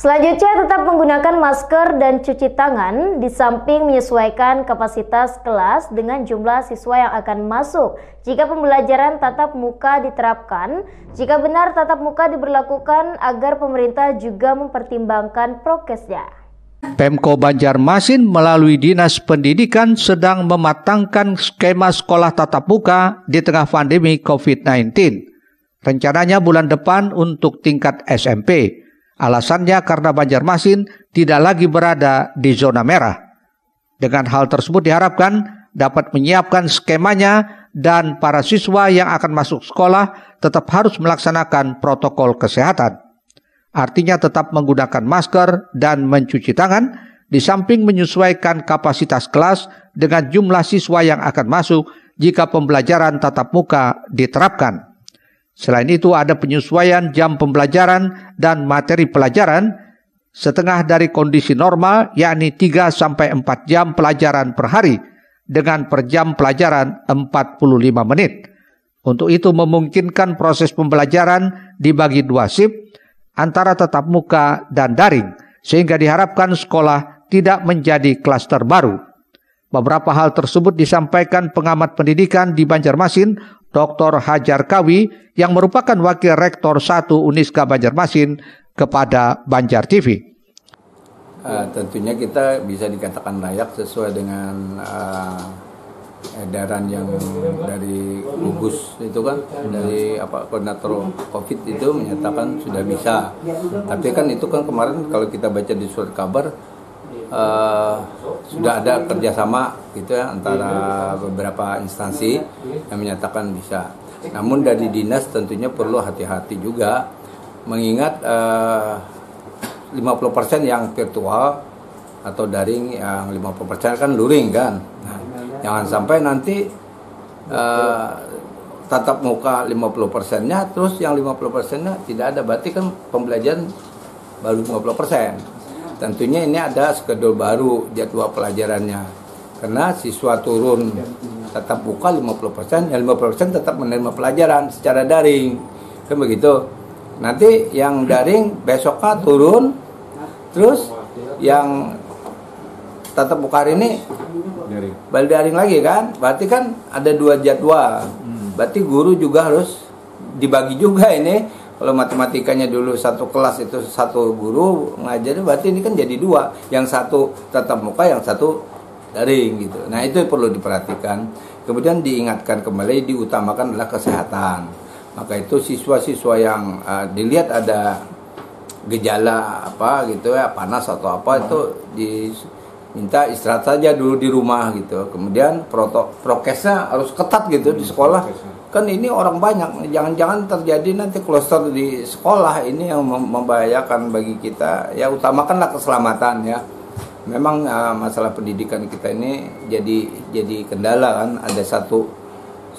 Selanjutnya tetap menggunakan masker dan cuci tangan di samping menyesuaikan kapasitas kelas dengan jumlah siswa yang akan masuk. Jika pembelajaran tatap muka diterapkan, jika benar tatap muka diberlakukan agar pemerintah juga mempertimbangkan prokesnya. Pemko Banjarmasin melalui Dinas Pendidikan sedang mematangkan skema sekolah tatap muka di tengah pandemi COVID-19. Rencananya bulan depan untuk tingkat SMP. Alasannya karena Banjarmasin tidak lagi berada di zona merah. Dengan hal tersebut diharapkan dapat menyiapkan skemanya dan para siswa yang akan masuk sekolah tetap harus melaksanakan protokol kesehatan. Artinya tetap menggunakan masker dan mencuci tangan di samping menyesuaikan kapasitas kelas dengan jumlah siswa yang akan masuk jika pembelajaran tatap muka diterapkan. Selain itu ada penyesuaian jam pembelajaran dan materi pelajaran setengah dari kondisi normal yakni 3 sampai 4 jam pelajaran per hari dengan per jam pelajaran 45 menit. Untuk itu memungkinkan proses pembelajaran dibagi dua sip antara tetap muka dan daring sehingga diharapkan sekolah tidak menjadi klaster baru. Beberapa hal tersebut disampaikan pengamat pendidikan di Banjarmasin Dr. Hajar Kawi yang merupakan Wakil Rektor 1 Uniska Banjarmasin kepada Banjar TV. Uh, eh, tentunya kita bisa dikatakan layak sesuai dengan uh, edaran yang dari gugus itu kan dari apa koordinator covid itu menyatakan sudah bisa tapi kan itu kan kemarin kalau kita baca di surat kabar uh, sudah ada kerjasama gitu ya antara beberapa instansi yang menyatakan bisa. Namun dari dinas tentunya perlu hati-hati juga mengingat eh, uh, 50% yang virtual atau daring yang 50% kan luring kan. Nah, jangan sampai nanti uh, tatap muka 50%-nya terus yang 50%-nya tidak ada berarti kan pembelajaran baru 50% tentunya ini ada skedul baru jadwal pelajarannya karena siswa turun tetap buka 50% ya 50% tetap menerima pelajaran secara daring kan begitu nanti yang daring besoknya turun terus yang tetap buka hari ini balik daring lagi kan berarti kan ada dua jadwal hmm. berarti guru juga harus dibagi juga ini kalau matematikanya dulu satu kelas itu satu guru ngajarin berarti ini kan jadi dua yang satu tatap muka yang satu daring gitu nah itu perlu diperhatikan kemudian diingatkan kembali diutamakan adalah kesehatan maka itu siswa-siswa yang uh, dilihat ada gejala apa gitu ya panas atau apa itu di minta istirahat saja dulu di rumah gitu kemudian proto prokesnya harus ketat gitu di hmm, sekolah kan ini orang banyak jangan-jangan terjadi nanti kloster di sekolah ini yang membahayakan bagi kita ya utamakanlah keselamatan ya memang uh, masalah pendidikan kita ini jadi jadi kendala kan ada satu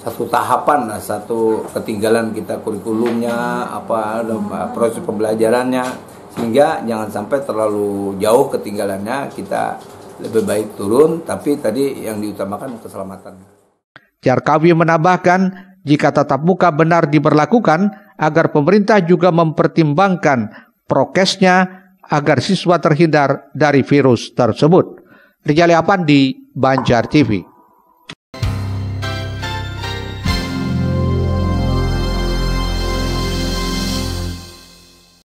satu tahapan lah satu ketinggalan kita kurikulumnya apa proses pembelajarannya sehingga jangan sampai terlalu jauh ketinggalannya kita lebih baik turun tapi tadi yang diutamakan keselamatan. Jarkawi menambahkan jika tatap muka benar diberlakukan agar pemerintah juga mempertimbangkan prokesnya agar siswa terhindar dari virus tersebut. Rijali Apandi, Banjar TV.